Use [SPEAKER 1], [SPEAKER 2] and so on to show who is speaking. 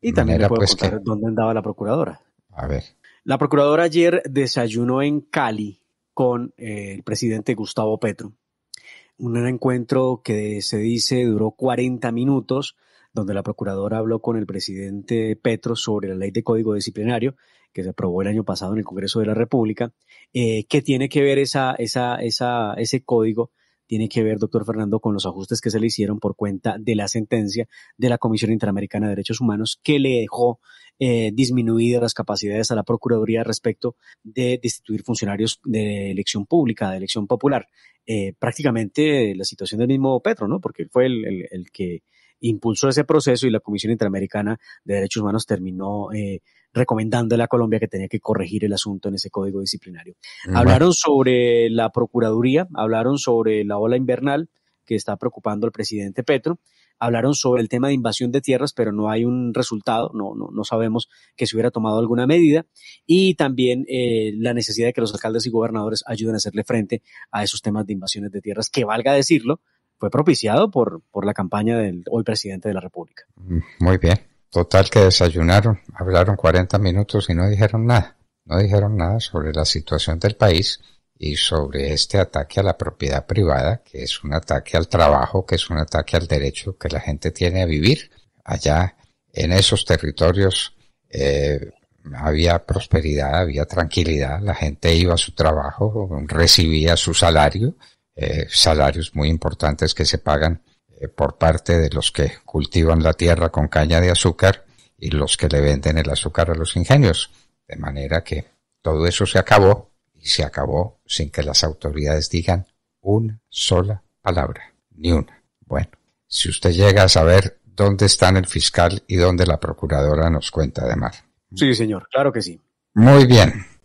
[SPEAKER 1] Y también puedo pues, contar dónde andaba la procuradora. A ver. La procuradora ayer desayunó en Cali con eh, el presidente Gustavo Petro. Un encuentro que se dice duró 40 minutos, donde la procuradora habló con el presidente Petro sobre la ley de código disciplinario que se aprobó el año pasado en el Congreso de la República. Eh, ¿Qué tiene que ver esa, esa, esa, ese código tiene que ver, doctor Fernando, con los ajustes que se le hicieron por cuenta de la sentencia de la Comisión Interamericana de Derechos Humanos que le dejó eh, disminuidas las capacidades a la Procuraduría respecto de destituir funcionarios de elección pública, de elección popular. Eh, prácticamente la situación del mismo Petro, ¿no? Porque fue el, el, el que impulsó ese proceso y la Comisión Interamericana de Derechos Humanos terminó eh, recomendándole a Colombia que tenía que corregir el asunto en ese código disciplinario. Hablaron sobre la Procuraduría, hablaron sobre la ola invernal que está preocupando al presidente Petro, hablaron sobre el tema de invasión de tierras, pero no hay un resultado, no, no, no sabemos que se hubiera tomado alguna medida, y también eh, la necesidad de que los alcaldes y gobernadores ayuden a hacerle frente a esos temas de invasiones de tierras, que valga decirlo, fue propiciado por, por la campaña del hoy presidente de la República.
[SPEAKER 2] Mm, muy bien. Total que desayunaron, hablaron 40 minutos y no dijeron nada. No dijeron nada sobre la situación del país y sobre este ataque a la propiedad privada, que es un ataque al trabajo, que es un ataque al derecho que la gente tiene a vivir. Allá en esos territorios eh, había prosperidad, había tranquilidad, la gente iba a su trabajo, recibía su salario, eh, salarios muy importantes que se pagan eh, por parte de los que cultivan la tierra con caña de azúcar y los que le venden el azúcar a los ingenios. De manera que todo eso se acabó y se acabó sin que las autoridades digan una sola palabra, ni una. Bueno, si usted llega a saber dónde están el fiscal y dónde la procuradora nos cuenta de mar.
[SPEAKER 1] Sí, señor, claro que sí.
[SPEAKER 2] Muy bien.